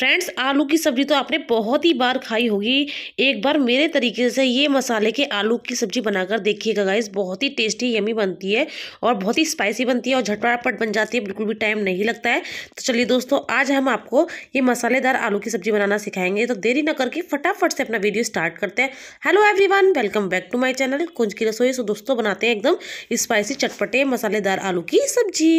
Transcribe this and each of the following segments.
friends आलू की सब्ज़ी तो आपने बहुत ही बार खाई होगी एक बार मेरे तरीके से ये मसाले के आलू की सब्ज़ी बनाकर देखिएगा गाइस बहुत ही टेस्टी यमी बनती है और बहुत ही स्पाइसी बनती है और झटपटापट बन जाती है बिल्कुल भी टाइम नहीं लगता है तो चलिए दोस्तों आज हम आपको ये मसालेदार आलू की सब्ज़ी बनाना सिखाएंगे तो देरी ना करके फटाफट से अपना वीडियो स्टार्ट करते हैं hello every welcome back to my channel Kunj की रसोई सो दोस्तों बनाते हैं एकदम स्पाइसी चटपटे मसालेदार आलू की सब्जी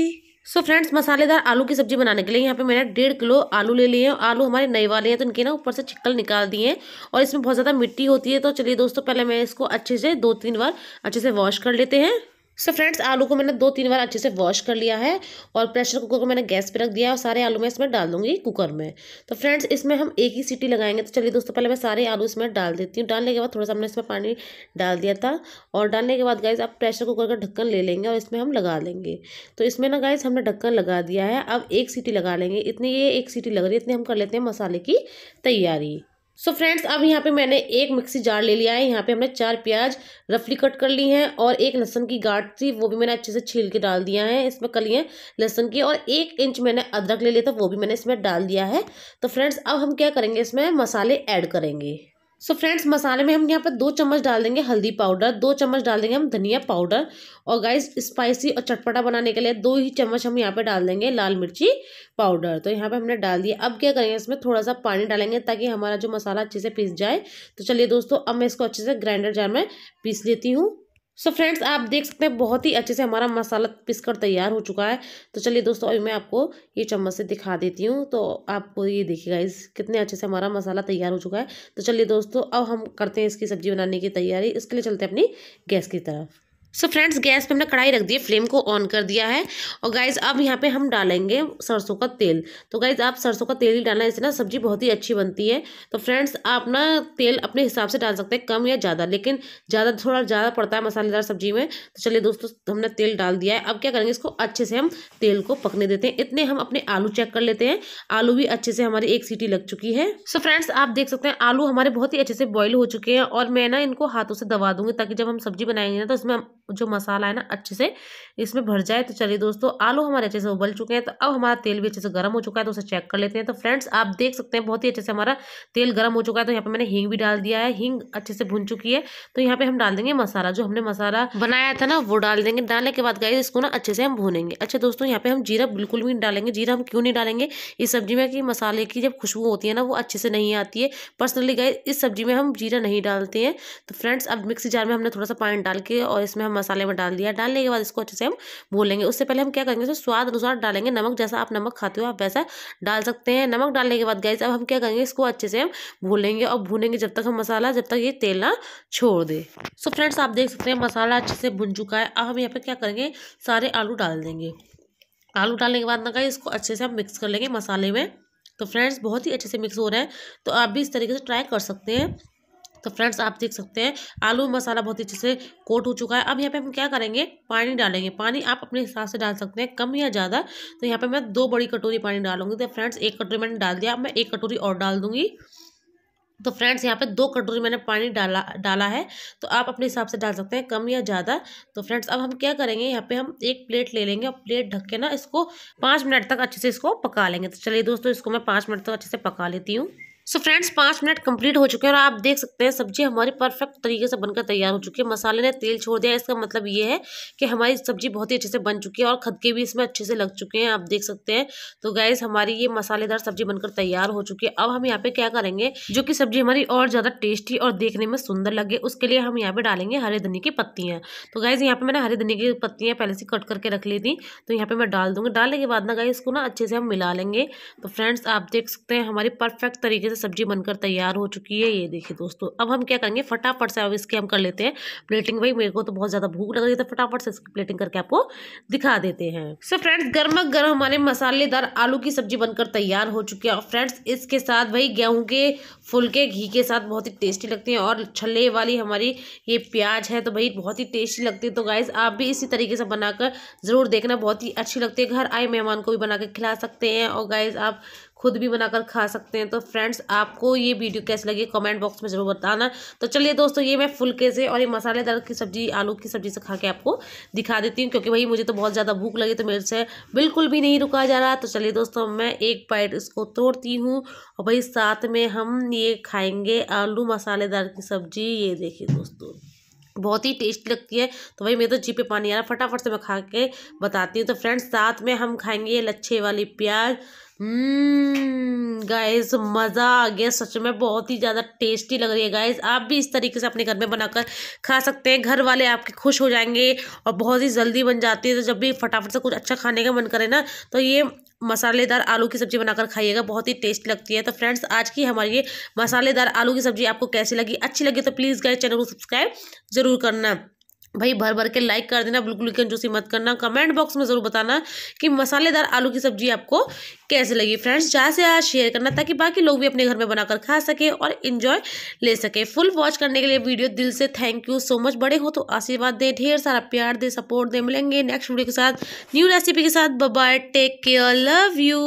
सो so फ्रेंड्स मसालेदार आलू की सब्जी बनाने के लिए यहाँ पे मैंने डेढ़ किलो आलू ले लिए हैं आलू हमारे नए वाले हैं तो इनके ना ऊपर से छिक्कल निकाल दिए हैं और इसमें बहुत ज़्यादा मिट्टी होती है तो चलिए दोस्तों पहले मैं इसको अच्छे से दो तीन बार अच्छे से वॉश कर लेते हैं सो फ्रेंड्स आलू को मैंने दो तीन बार अच्छे से वॉश कर लिया है और प्रेशर कुकर को मैंने गैस पे रख दिया है और सारे आलू मैं इसमें डाल दूँगी कुकर में तो फ्रेंड्स इसमें हम एक ही सीटी लगाएंगे तो चलिए दोस्तों पहले मैं सारे आलू इसमें डाल देती हूँ डालने के बाद थोड़ा सा हमने इसमें पानी डाल दिया था और डालने के बाद गाइज़ आप प्रेशर कुकर का ढक्कन ले लेंगे और इसमें हम लगा लेंगे तो इसमें ना गाइज़ हमने ढक्कन लगा दिया है अब एक सीटी लगा लेंगे इतनी ये एक सीटी लग रही है इतनी हम कर लेते हैं मसाले की तैयारी सो so फ्रेंड्स अब यहाँ पे मैंने एक मिक्सी जार ले लिया है यहाँ पे हमने चार प्याज रफली कट कर ली हैं और एक लहसन की गांठ थी वो भी मैंने अच्छे से छील के डाल दिया है इसमें लिए लहसन की और एक इंच मैंने अदरक ले लिया था तो वो भी मैंने इसमें डाल दिया है तो फ्रेंड्स अब हम क्या करेंगे इसमें मसाले ऐड करेंगे सो फ्रेंड्स मसाले में हम यहाँ पर दो चम्मच डाल देंगे हल्दी पाउडर दो चम्मच डाल देंगे हम धनिया पाउडर और गाइस स्पाइसी और चटपटा बनाने के लिए दो ही चम्मच हम यहाँ पर डाल देंगे लाल मिर्ची पाउडर तो यहाँ पर हमने डाल दिया अब क्या करेंगे इसमें थोड़ा सा पानी डालेंगे ताकि हमारा जो मसाला अच्छे से पीस जाए तो चलिए दोस्तों अब मैं इसको अच्छे से ग्राइंडर जार में पीस लेती हूँ सो so फ्रेंड्स आप देख सकते हैं बहुत ही अच्छे से हमारा मसाला पिसकर तैयार हो चुका है तो चलिए दोस्तों अभी मैं आपको ये चम्मच से दिखा देती हूँ तो आपको ये देखिएगा इस कितने अच्छे से हमारा मसाला तैयार हो चुका है तो चलिए दोस्तों अब हम करते हैं इसकी सब्ज़ी बनाने की तैयारी इसके लिए चलते हैं अपनी गैस की तरफ सो फ्रेंड्स गैस पे हमने कढ़ाई रख दी है फ्लेम को ऑन कर दिया है और गाइज अब यहाँ पे हम डालेंगे सरसों का तेल तो गाइज आप सरसों का तेल ही डालना इससे ना सब्जी बहुत ही अच्छी बनती है तो फ्रेंड्स आप ना तेल अपने हिसाब से डाल सकते हैं कम या ज़्यादा लेकिन ज़्यादा थोड़ा ज़्यादा पड़ता है मसालेदार सब्जी में तो चलिए दोस्तों हमने तेल डाल दिया है अब क्या करेंगे इसको अच्छे से हम तेल को पकने देते हैं इतने हम अपने आलू चेक कर लेते हैं आलू भी अच्छे से हमारी एक सीटी लग चुकी है सो फ्रेंड्स आप देख सकते हैं आलू हमारे बहुत ही अच्छे से बॉयल हो चुके हैं और मैं ना इनको हाथों से दबा दूंगी ताकि जब हम सब्जी बनाएंगे ना तो उसमें जो मसाला है ना अच्छे से इसमें भर जाए तो चलिए दोस्तों आलू हमारे अच्छे से उबल चुके हैं तो अब हमारा तेल भी अच्छे से गर्म हो चुका है तो उसे चेक कर लेते हैं तो फ्रेंड्स आप देख सकते हैं बहुत ही अच्छे से हमारा तेल गर्म हो चुका है तो यहाँ पर मैंने हींग भी डाल दिया है हींग अच्छे से भुन चुकी है तो यहाँ पर हम डाल देंगे मसाला जो हमने मसाला बनाया था ना वो डाल देंगे डालने के बाद गए इसको ना अच्छे से हम भूनेंगे अच्छा दोस्तों यहाँ पे हम जीरा बिल्कुल भी नहीं डालेंगे जीरा हम क्यों नहीं डालेंगे इस सब्जी में कि मसाले की जब खुशबू होती है ना वो अच्छे से नहीं आती है पर्सनली गए इस सब्जी में हम जीरा नहीं डालते हैं तो फ्रेंड्स अब मिक्सी जार में हमने थोड़ा सा पानी डाल के और इसमें हम मसाले में डाल दिया डालने के बाद इसको अच्छे से हम भूलेंगे उससे पहले हम क्या करेंगे इसमें स्वाद अनुसार डालेंगे नमक जैसा आप नमक खाते हो आप वैसा डाल सकते हैं नमक डालने के बाद गैस अब हम क्या करेंगे इसको अच्छे से हम भूलेंगे और भूनेंगे जब तक हम मसाला जब तक ये तेल ना छोड़ दे सो so फ्रेंड्स आप देख सकते हैं मसाला अच्छे से भुन चुका है अब हम यहाँ पर क्या करेंगे सारे आलू डाल देंगे आलू डालने के बाद ना कहीं इसको अच्छे से हम मिक्स कर लेंगे मसाले में तो फ्रेंड्स बहुत ही अच्छे से मिक्स हो रहा है तो आप भी इस तरीके से ट्राई कर सकते हैं तो फ्रेंड्स आप देख सकते हैं आलू मसाला बहुत अच्छे से कोट हो चुका है अब यहाँ पे हम क्या करेंगे पानी डालेंगे पानी आप अपने हिसाब से डाल सकते हैं कम या ज़्यादा तो यहाँ पे मैं दो बड़ी कटोरी पानी डालूंगी तो फ्रेंड्स एक कटोरी मैंने डाल दिया अब मैं एक कटोरी और डाल दूंगी तो फ्रेंड्स यहाँ पे दो कटोरी मैंने पानी डाला डाला है तो आप अपने हिसाब से डाल सकते हैं कम या ज़्यादा तो फ्रेंड्स अब हम क्या करेंगे यहाँ पे हम एक प्लेट ले लेंगे और प्लेट ढक के ना इसको पाँच मिनट तक अच्छे से इसको पका लेंगे तो चलिए दोस्तों इसको मैं पाँच मिनट तक अच्छे से पका लेती हूँ सो फ्रेंड्स पाँच मिनट कंप्लीट हो चुके हैं और आप देख सकते हैं सब्जी हमारी परफेक्ट तरीके से बनकर तैयार हो चुकी है मसाले ने तेल छोड़ दिया इसका मतलब ये है कि हमारी सब्जी बहुत ही अच्छे से बन चुकी है और खदके भी इसमें अच्छे से लग चुके हैं आप देख सकते हैं तो गैस हमारी ये मसालेदार सब्जी बनकर तैयार हो चुकी है अब हम यहाँ पे क्या करेंगे जो कि सब्जी हमारी और ज़्यादा टेस्टी और देखने में सुंदर लगे उसके लिए हम यहाँ पर डालेंगे हरे धनी की पत्तियाँ तो गैस यहाँ पर मैंने हरे धनी की पत्तियाँ पहले से कट करके रख ली थी तो यहाँ पर मैं डाल दूँगी डालने के बाद ना गैस इसको ना अच्छे से हम मिला लेंगे तो फ्रेंड्स आप देख सकते हैं हमारी परफेक्ट तरीके से सब्जी बनकर तैयार हो चुकी है ये देखिए दोस्तों अब हम क्या करेंगे फटाफट से अब इसकी हम कर लेते हैं प्लेटिंग भाई मेरे को तो बहुत ज़्यादा भूख लग रही है तो फटाफट से इसकी प्लेटिंग करके आपको दिखा देते हैं सो फ्रेंड्स गर्मा गर्म हमारे मसालेदार आलू की सब्जी बनकर तैयार हो चुकी है और फ्रेंड्स इसके साथ भाई गेहूँ के फुलके घी के साथ बहुत ही टेस्टी लगती है और छले वाली हमारी ये प्याज है तो भाई बहुत ही टेस्टी लगती है तो गाइज आप भी इसी तरीके से बनाकर ज़रूर देखना बहुत ही अच्छी लगती है घर आए मेहमान को भी बना खिला सकते हैं और गाइज आप खुद भी बनाकर खा सकते हैं तो फ्रेंड्स आपको ये वीडियो कैसे लगी कमेंट बॉक्स में ज़रूर बताना तो चलिए दोस्तों ये मैं फुलके से और ये मसालेदार की सब्ज़ी आलू की सब्ज़ी से खा के आपको दिखा देती हूँ क्योंकि भाई मुझे तो बहुत ज़्यादा भूख लगी तो मेरे से बिल्कुल भी नहीं रुका जा रहा तो चलिए दोस्तों मैं एक पैट इसको तोड़ती हूँ और भाई साथ में हम ये खाएँगे आलू मसालेदार की सब्ज़ी ये देखिए दोस्तों बहुत ही टेस्टी लगती है तो भाई मेरे तो जी पे पानी आ रहा फटाफट से मैं खा के बताती हूँ तो फ्रेंड्स साथ में हम खाएंगे लच्छे वाली प्याज गाइस हम्म, मज़ा आ गया सच में बहुत ही ज़्यादा टेस्टी लग रही है गाइस आप भी इस तरीके से अपने घर में बनाकर खा सकते हैं घर वाले आपके खुश हो जाएंगे और बहुत ही जल्दी बन जाती है तो जब भी फटाफट से कुछ अच्छा खाने का मन करे ना तो ये मसालेदार आलू की सब्ज़ी बनाकर खाइएगा बहुत ही टेस्ट लगती है तो फ्रेंड्स आज की हमारी ये मसालेदार आलू की सब्ज़ी आपको कैसी लगी अच्छी लगी तो प्लीज़ गाइस चैनल को सब्सक्राइब ज़रूर करना भाई भर भर के लाइक कर देना बिल्कुल सी मत करना कमेंट बॉक्स में ज़रूर बताना कि मसालेदार आलू की सब्जी आपको कैसे लगी फ्रेंड्स ज़्यादा से ज़्यादा शेयर करना ताकि बाकी लोग भी अपने घर में बनाकर खा सके और इन्जॉय ले सके फुल वॉच करने के लिए वीडियो दिल से थैंक यू सो मच बड़े हो तो आशीर्वाद दे ढेर सारा प्यार दे सपोर्ट दे मिलेंगे नेक्स्ट वीडियो के साथ न्यू रेसिपी के साथ bye take care love you